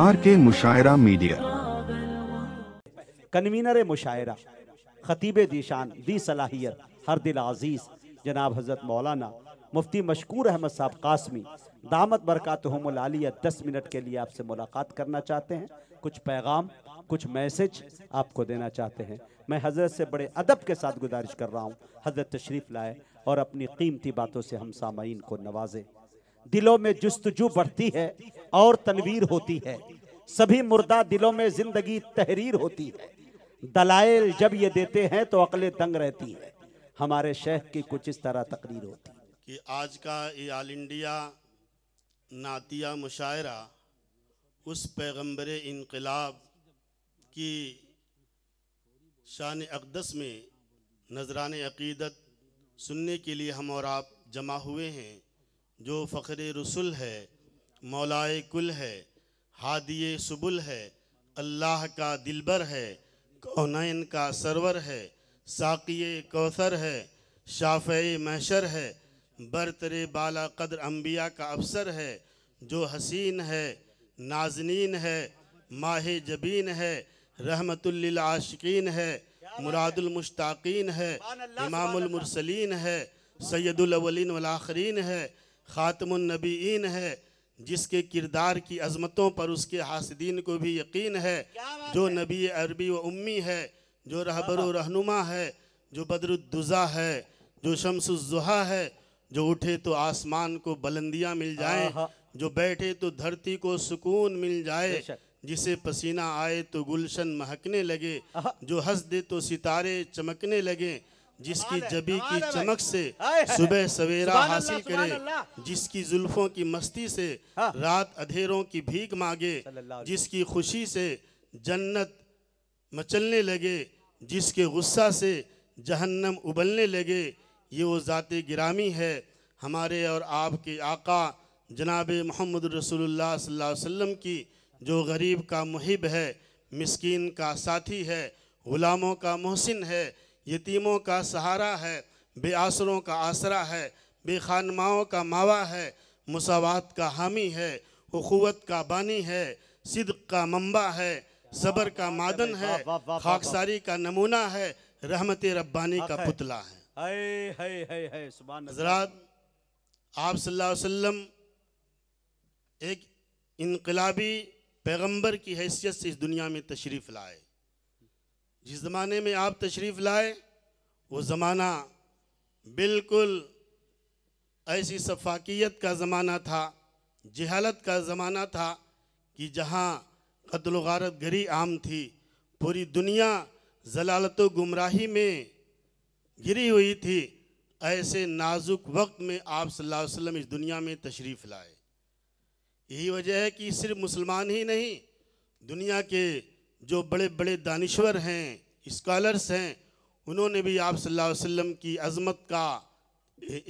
Are के मुशायरा media convener मुशायरा खतीब दिशान दी सलाहियत हर दिल आजीज जनाब हजरत मौलाना मुफ्ती मशकूर अहमद साहब कासमी दामद बरकत आलिया दस मिनट के लिए आपसे मुलाकात करना चाहते हैं कुछ पैगाम कुछ मैसेज आपको देना चाहते हैं मैं हज़रत से बड़े अदब के साथ गुजारिश कर रहा हूँ हज़रत तशरीफ़ लाए और अपनी कीमती बातों से हम सामीन को नवाजे दिलों में जस्तजू बढ़ती है और तनवीर होती है सभी मुर्दा दिलों में ज़िंदगी तहरीर होती है दलाइल जब ये देते हैं तो अकलें तंग रहती है हमारे शेख की कुछ इस तरह तकरीर होती है कि आज का ये आल इंडिया नातिया मुशायरा उस पैगम्बर इनकलाब कि शान अकदस में नजरान अकीदत सुनने के लिए हम और आप जमा हुए हैं जो फ़खर रसुल है मौलाए कुल है हादिय सुबुल है अल्लाह का दिलबर है कौनैन का सरवर है साक़ी कौसर है शाफ़ मैशर है बरतर बाला कदर अम्बिया का अफसर है जो हसीन है नाजनीन है माह जबीन है रहमतुल्लाशिकीन है मुरादुलमुश्ताकीन है इमामसलिन है सैदुलवलिन वलाखरीन है ख़ातमनबीन है जिसके किरदार की अजमतों पर उसके हासदीन को भी यकीन है जो नबी अरबी व उम्मी है जो रहबर रहनुमा है जो बदरुद्दुज़ा है जो शमसुज़ुहा है जो उठे तो आसमान को बुलंदियाँ मिल जाए जो बैठे तो धरती को सुकून मिल जाए जिसे पसीना आए तो गुलशन महकने लगे जो हंस दे तो सितारे चमकने लगे जिसकी जबी की चमक से सुबह सवेरा हासिल करे जिसकी जुल्फों की मस्ती से हाँ। रात अधेरों की भीख मांगे जिसकी खुशी से जन्नत मचलने लगे जिसके गुस्सा से जहन्नम उबलने लगे ये वो ज़ात गिरामी है हमारे और आपके आका जनाब मोहम्मद रसोल्ला वसम की जो गरीब का मुहिब है मिसकीन का साथी है ग़ुलामों का मोहसिन है यतीमों का सहारा है बेआसरों का आसरा है बेखानमाओं का मावा है मसावत का हामी है अखुवत का बानी है सिद का मंबा है सबर का मादन है खाकसारी का नमूना है रहमत रब्बानी का पुतला है हजरात आप सल्लल्लाहु अलैहि वसल्लम एक इनकलाबी पैगंबर की हैसियत से इस दुनिया में तशरीफ़ लाए जिस ज़माने में आप तशरीफ़ लाए वो ज़माना बिल्कुल ऐसी शफाकियत का ज़माना था जहालत का ज़माना था कि जहाँ कत्ल गारत गरी आम थी पूरी दुनिया जलालत गुमराही में गिरी हुई थी ऐसे नाजुक वक्त में आप सल्लल्लाहु अलैहि वसल्लम इस दुनिया में तशरीफ़ लाए यही वजह है कि सिर्फ मुसलमान ही नहीं दुनिया के जो बड़े बड़े दानश्वर हैं स्कॉलर्स हैं उन्होंने भी आप सल्लल्लाहु अलैहि वसल्लम की अज़मत का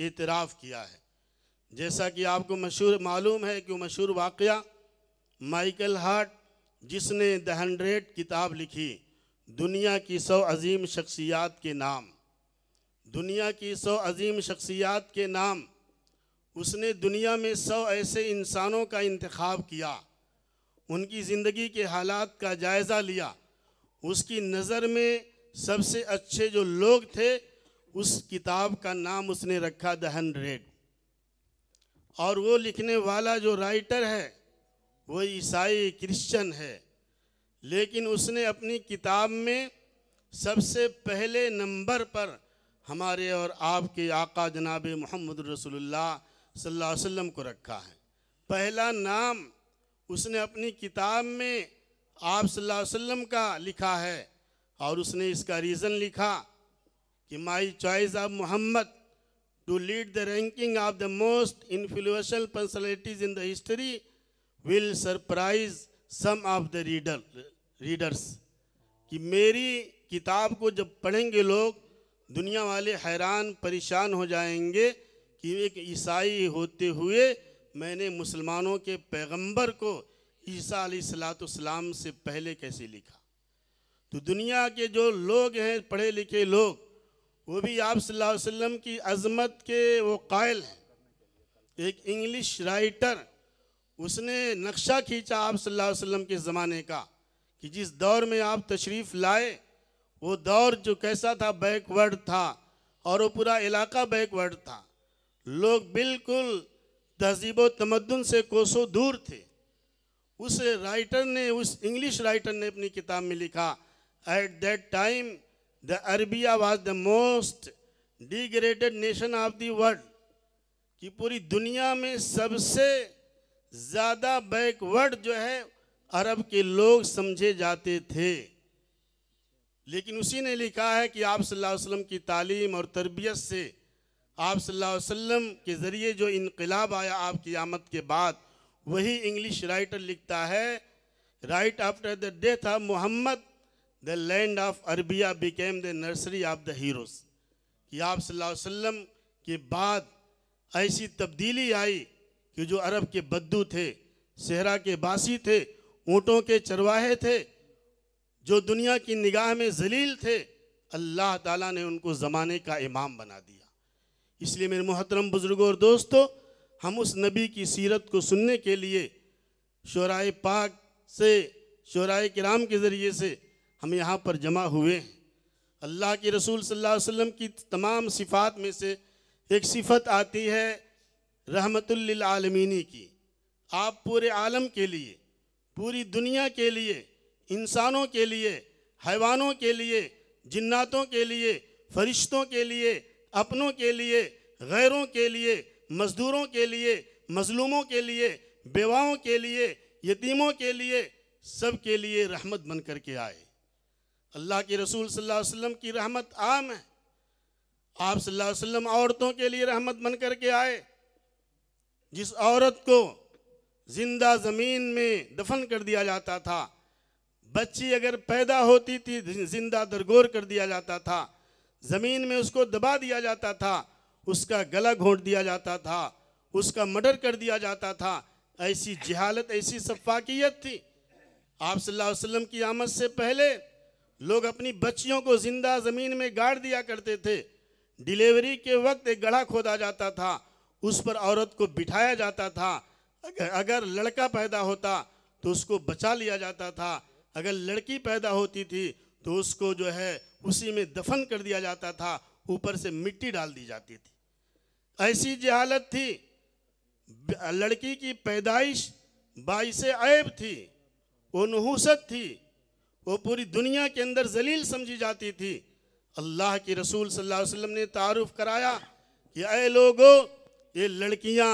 एतराफ़ किया है जैसा कि आपको मशहूर मालूम है कि मशहूर वाक़ माइकल हार्ट जिसने द हंड्रेड किताब लिखी दुनिया की सौ अजीम शख्सियात के नाम दुनिया की सौ अजीम शख्सियात के नाम उसने दुनिया में सौ ऐसे इंसानों का इंतखब किया उनकी ज़िंदगी के हालात का जायज़ा लिया उसकी नज़र में सबसे अच्छे जो लोग थे उस किताब का नाम उसने रखा द हंड्रेड और वो लिखने वाला जो राइटर है वो ईसाई क्रिश्चन है लेकिन उसने अपनी किताब में सबसे पहले नंबर पर हमारे और आपके आका जनाब मोहम्मद रसोल्ला सल्लल्लाहु अलैहि वसल्लम को रखा है पहला नाम उसने अपनी किताब में आप सल्लल्लाहु अलैहि वसल्लम का लिखा है और उसने इसका रीज़न लिखा कि my choice of Muhammad to lead the ranking of the most influential personalities in the history will surprise some of the reader readers कि मेरी किताब को जब पढ़ेंगे लोग दुनिया वाले हैरान परेशान हो जाएंगे कि एक ईसाई होते हुए मैंने मुसलमानों के पैगंबर को ईसा सलाम से पहले कैसे लिखा तो दुनिया के जो लोग हैं पढ़े लिखे लोग वो भी आप वसल्लम की अजमत के वो कायल हैं एक इंग्लिश राइटर उसने नक्शा खींचा आप वसल्लम के ज़माने का कि जिस दौर में आप तशरीफ़ लाए वो दौर जो कैसा था बैकवर्ड था और वो पूरा इलाका बैकवर्ड था लोग बिल्कुल तहजीब तमदन से कोसों दूर थे उस राइटर ने उस इंग्लिश राइटर ने अपनी किताब में लिखा at that time the Arabia was the most degraded nation of the world कि पूरी दुनिया में सबसे ज़्यादा बैकवर्ड जो है अरब के लोग समझे जाते थे लेकिन उसी ने लिखा है कि आप सल्लल्लाहु अलैहि वसल्लम की तालीम और तरबियत से आप सल्लल्लाहु अलैहि वसल्लम के ज़रिए जो इनकलाब आया आपकी आमद के बाद वही इंग्लिश राइटर लिखता है right after the death of Muhammad the land of Arabia became the nursery of the heroes कि आप सल्लल्लाहु अलैहि वसल्लम के बाद ऐसी तब्दीली आई कि जो अरब के बद्दू थे सहरा के बासी थे ऊँटों के चरवाहे थे जो दुनिया की निगाह में जलील थे अल्लाह ताला ने उनको ज़माने का इमाम बना दिया इसलिए मेरे मोहतरम बुज़ुर्गों और दोस्तों हम उस नबी की सीरत को सुनने के लिए शराय पाक से शराय कराम के ज़रिए से हम यहाँ पर जमा हुए हैं अल्लाह के रसूल सल्लल्लाहु अलैहि वसल्लम की तमाम सिफ़ात में से एक सिफत आती है रहमतुल्लमिनी की आप पूरे आलम के लिए पूरी दुनिया के लिए इंसानों के लिए हैवानों के लिए जन्ातों के लिए फरिश्तों के लिए अपनों के लिए गैरों के लिए मज़दूरों के लिए मज़लूमों के लिए बेवाओं के लिए यतीमों के लिए सब के लिए रहमत बन कर के आए अल्लाह के रसूल सल्लल्लाहु अलैहि वसल्लम की रहमत आम है आप सल्लल्लाहु अलैहि वसल्लम औरतों के लिए रहमत बन कर के आए जिस औरत को जिंदा ज़मीन में दफन कर दिया जाता था बच्ची अगर पैदा होती थी जिंदा दरगोर कर दिया जाता था ज़मीन में उसको दबा दिया जाता था उसका गला घोंट दिया जाता था उसका मर्डर कर दिया जाता था ऐसी जहालत ऐसी सफाकियत थी आप सल्लल्लाहु अलैहि वसल्लम की आमद से पहले लोग अपनी बच्चियों को ज़िंदा ज़मीन में गाड़ दिया करते थे डिलीवरी के वक्त एक गढ़ा खोदा जाता था उस पर औरत को बिठाया जाता था अगर अगर लड़का पैदा होता तो उसको बचा लिया जाता था अगर लड़की पैदा होती थी तो उसको जो है उसी में दफन कर दिया जाता था ऊपर से मिट्टी डाल दी जाती थी ऐसी जहालत थी लड़की की पैदाइश बाईस ऐब थी वो नहूसत थी वो पूरी दुनिया के अंदर जलील समझी जाती थी अल्लाह के रसूल सल्लल्लाहु अलैहि वसल्लम ने तारुफ कराया कि अय लोगो ये लड़कियाँ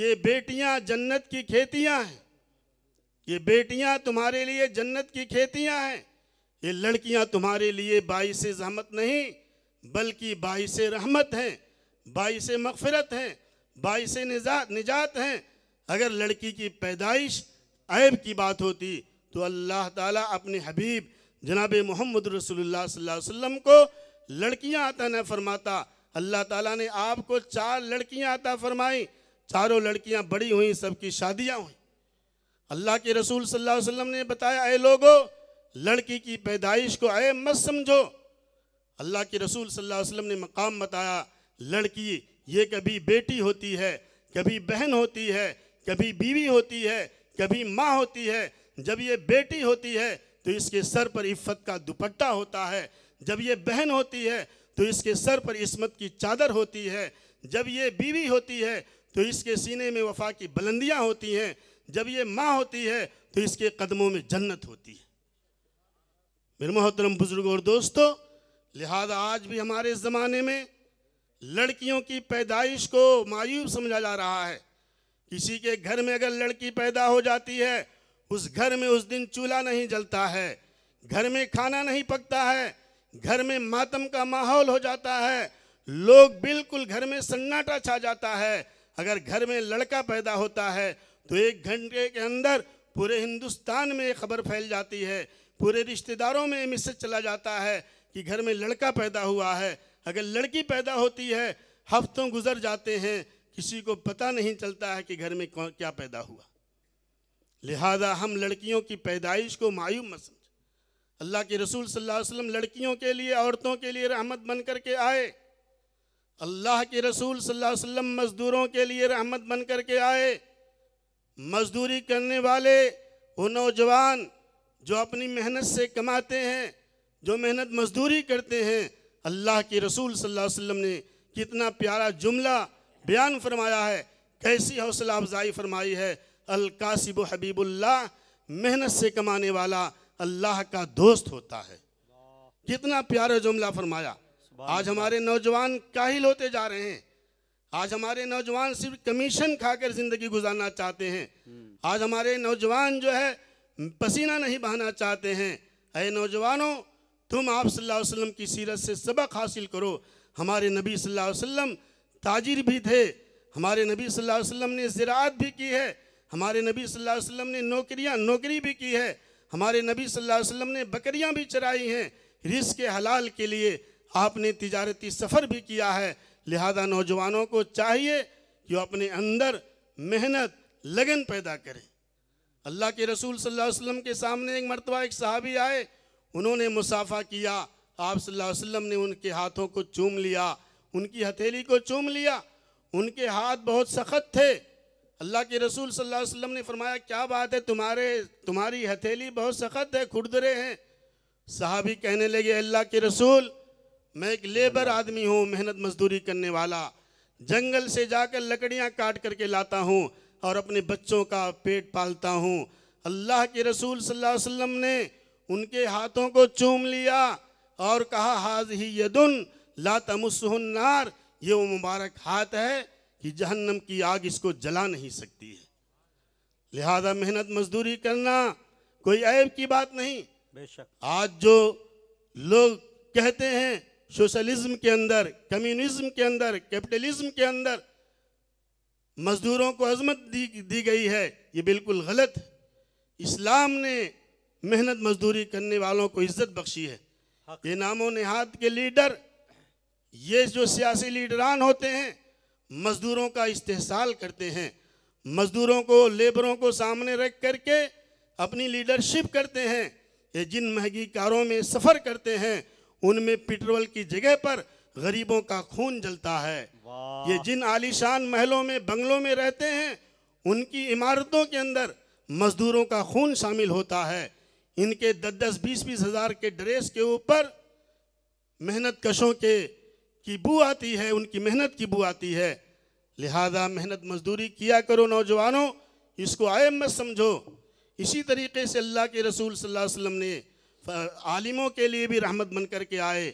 ये बेटियाँ जन्नत की खेतियाँ हैं ये बेटियाँ तुम्हारे लिए जन्नत की खेतियाँ हैं ये लड़कियां तुम्हारे लिए बाईस जहमत नहीं बल्कि बाईस रहमत हैं बाईस मगफरत हैं बाईस निजात निजात हैं अगर लड़की की पैदाइश ऐब की बात होती तो अल्लाह ताला अपने हबीब जनाब मोहम्मद रसोल्ला वसम को लड़कियां आता न फरमाता अल्लाह ताला ने आपको चार लड़कियां आता फरमाई चारों लड़कियां बड़ी हुई सबकी शादियां हुई अल्लाह के रसूल सल्लल्लाहु अलैहि वसल्लम ने बताया ए लोगों लड़की की पैदाइश को अय मत समझो अल्लाह के रसूल सल्लल्लाहु अलैहि वसल्लम ने मकाम बताया लड़की ये कभी बेटी होती है कभी बहन होती है कभी बीवी होती है कभी माँ होती है जब ये बेटी होती है तो इसके सर पर इफ़त का दुपट्टा होता है जब ये बहन होती है तो इसके सर पर इसमत की चादर होती है जब ये बीवी होती है तो इसके सीने में वफा की बुलंदियाँ होती हैं जब ये माँ होती है तो इसके कदमों में जन्नत होती है मेरे मोहतरम बुजुर्ग और दोस्तों लिहाजा आज भी हमारे ज़माने में लड़कियों की पैदाइश को मायूब समझा जा रहा है किसी के घर में अगर लड़की पैदा हो जाती है उस घर में उस दिन चूल्हा नहीं जलता है घर में खाना नहीं पकता है घर में मातम का माहौल हो जाता है लोग बिल्कुल घर में सन्नाटा छा जाता है अगर घर में लड़का पैदा होता है तो एक घंटे के अंदर पूरे हिंदुस्तान में खबर फैल जाती है पूरे रिश्तेदारों में मैसेज चला जाता है कि घर में लड़का पैदा हुआ है अगर लड़की पैदा होती है हफ्तों गुजर जाते हैं किसी को पता नहीं चलता है कि घर में कौन क्या पैदा हुआ लिहाजा हम लड़कियों की पैदाइश को मायूब मत समझ अल्लाह के रसूल सल्लल्लाहु अलैहि वसल्लम लड़कियों के लिए औरतों के लिए रहमत बन कर के आए अल्लाह के रसूल सल्लल्लाहु अलैहि वसल्लम मज़दूरों के लिए रहमत बन कर के आए मज़दूरी करने वाले वो नौजवान जो अपनी मेहनत से कमाते हैं जो मेहनत मजदूरी करते हैं अल्लाह के रसूल सल्लल्लाहु अलैहि वसल्लम ने कितना प्यारा जुमला बयान फरमाया है कैसी हौसला अफजाई फरमाई है अलकासिब हबीबुल्ला मेहनत से कमाने वाला अल्लाह का दोस्त होता है कितना प्यारा जुमला फरमाया आज हमारे नौजवान काहिल होते जा रहे हैं आज हमारे नौजवान सिर्फ कमीशन खाकर ज़िंदगी गुजारना चाहते हैं आज हमारे नौजवान जो है पसीना नहीं बहाना चाहते हैं अरे नौजवानों तुम आप सल्लल्लाहु अलैहि वसल्लम की सीरत से सबक हासिल करो हमारे नबी सल्लल्लाहु अलैहि वसल्लम ताजिर भी थे हमारे नबी सल्लल्लाहु अलैहि वसल्लम ने ज़रात भी की है हमारे नबी सल्लल्लाहु अलैहि वसल्लम ने नौकरियां नौकरी भी की है हमारे नबी सल्लल्लाहु अलैहि वसल्लम ने बकरियां भी चराई हैं रिस के हलाल के लिए आपने तिजारती सफ़र भी किया है लिहाजा नौजवानों को चाहिए कि अपने अंदर मेहनत लगन पैदा करें अल्लाह के रसूल सल्लल्लाहु अलैहि वसल्लम के सामने एक मरतबा एक सहाबी आए उन्होंने मुसाफा किया आप सल्लल्लाहु अलैहि वसल्लम ने उनके हाथों को चूम लिया उनकी हथेली को चूम लिया उनके हाथ बहुत सख्त थे अल्लाह के रसूल सल्लल्लाहु अलैहि वसल्लम ने फरमाया क्या बात है तुम्हारे तुम्हारी हथेली बहुत सख्त है खुरदरे हैं साहबी कहने लगे अल्लाह के रसूल मैं एक लेबर आदमी हूँ मेहनत मजदूरी करने वाला जंगल से जाकर लकड़ियाँ काट करके लाता हूँ और अपने बच्चों का पेट पालता हूँ अल्लाह के रसूल सल्लल्लाहु अलैहि वसल्लम ने उनके हाथों को चूम लिया और कहा हाज ही यदुन ला तमसनार ये वो मुबारक हाथ है कि जहन्नम की आग इसको जला नहीं सकती है लिहाजा मेहनत मजदूरी करना कोई ऐब की बात नहीं बेशक आज जो लोग कहते हैं सोशलिज्म के अंदर कम्युनिज्म के अंदर कैपिटलिज्म के अंदर मज़दूरों को अजमत दी दी गई है ये बिल्कुल गलत इस्लाम ने मेहनत मजदूरी करने वालों को इज्जत बख्शी है ये नामो नहाद के लीडर ये जो सियासी लीडरान होते हैं मजदूरों का इस्तेसाल करते हैं मजदूरों को लेबरों को सामने रख करके अपनी लीडरशिप करते हैं ये जिन महंगी कारों में सफ़र करते हैं उनमें पेट्रोल की जगह पर गरीबों का खून जलता है ये जिन आलीशान महलों में बंगलों में रहते हैं उनकी इमारतों के अंदर मजदूरों का खून शामिल होता है इनके दस दस बीस बीस हज़ार के ड्रेस के ऊपर मेहनत कशों के की बू आती है उनकी मेहनत की बू आती है लिहाजा मेहनत मजदूरी किया करो नौजवानों इसको आय मत समझो इसी तरीके से अल्लाह के रसूल सल्लल्लाहु अलैहि वसल्लम ने आलिमों के लिए भी रहमत बन करके आए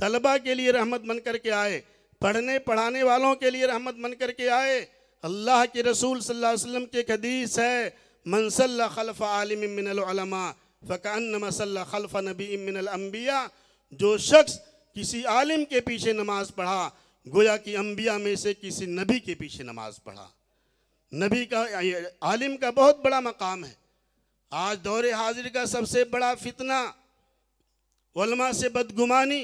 तलबा के लिए रहमत बन करके आए पढ़ने पढ़ाने वालों के लिए रहमत बन करके आए अल्लाह के रसूल सल्लल्लाहु अलैहि वसल्लम के एक हदीस है मनसल खलफ आलिम मिनलमा फ़कान मसल खलफ नबी मिनलम्बिया जो शख्स किसी आलिम के पीछे नमाज पढ़ा गोया कि अम्बिया में से किसी नबी के पीछे नमाज पढ़ा नबी का आलिम का बहुत बड़ा मकाम है आज दौरे हाजिर का सबसे बड़ा फितना वलमा से बदगुमानी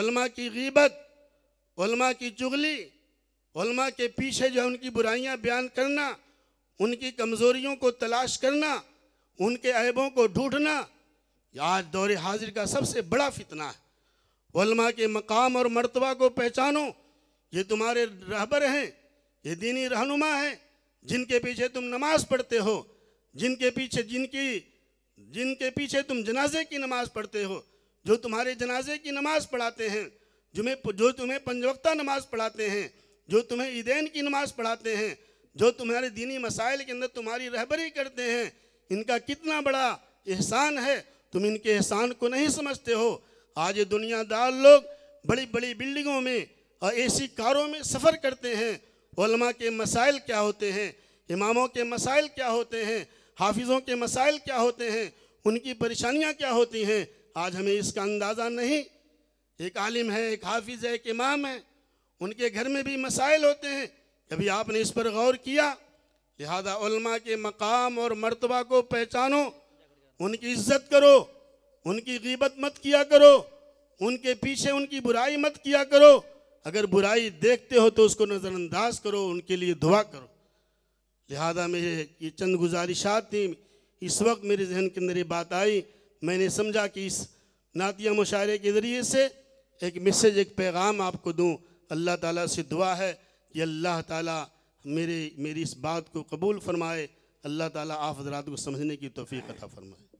उलमा की गीबत उलमा की चुगली उलमा के पीछे जो उनकी बुराइयां बयान करना उनकी कमज़ोरियों को तलाश करना उनके ऐबों को ढूंढना आज दौरे हाजिर का सबसे बड़ा फितना है वलमा के मकाम और मरतबा को पहचानो ये तुम्हारे रहबर हैं ये दीनी रहनुमा हैं जिनके पीछे तुम नमाज़ पढ़ते हो जिनके पीछे जिनकी जिनके पीछे तुम जनाजे की नमाज़ पढ़ते हो जो तुम्हारे जनाजे की नमाज़ पढ़ाते हैं जुमे जो तुम्हें पंजवक्ता नमाज़ पढ़ाते हैं जो तुम्हें ईदेन की नमाज़ पढ़ाते हैं जो तुम्हारे दीनी मसाइल के अंदर तुम्हारी रहबरी करते हैं इनका कितना बड़ा एहसान है तुम इनके एहसान को नहीं समझते हो आज दुनियादार लोग बड़ी बड़ी बिल्डिंगों में और ऐसी कारों में सफ़र करते हैं के मसाइल क्या होते हैं इमामों के मसाइल क्या होते हैं हाफिज़ों के मसाइल क्या होते हैं उनकी परेशानियाँ क्या होती हैं आज हमें इसका अंदाज़ा नहीं एक आलिम है एक हाफिज़ है एक इमाम है उनके घर में भी मसाइल होते हैं कभी आपने इस पर गौर किया लिहाजा के मकाम और मरतबा को पहचानो उनकी इज्जत करो उनकी गीबत मत किया करो उनके पीछे उनकी बुराई मत किया करो अगर बुराई देखते हो तो उसको नज़रअंदाज करो उनके लिए दुआ करो लिहाजा मेरे ये चंद गुजारिशात थी इस वक्त मेरे जहन के अंदर ये बात आई मैंने समझा कि इस नातिया मुशायरे के ज़रिए से एक मैसेज एक पैगाम आपको दूँ अल्लाह ताला से दुआ है कि अल्लाह ताला मेरे मेरी इस बात को कबूल फरमाए अल्लाह ताला आप हजरात को समझने की तोफ़ी अता फरमाए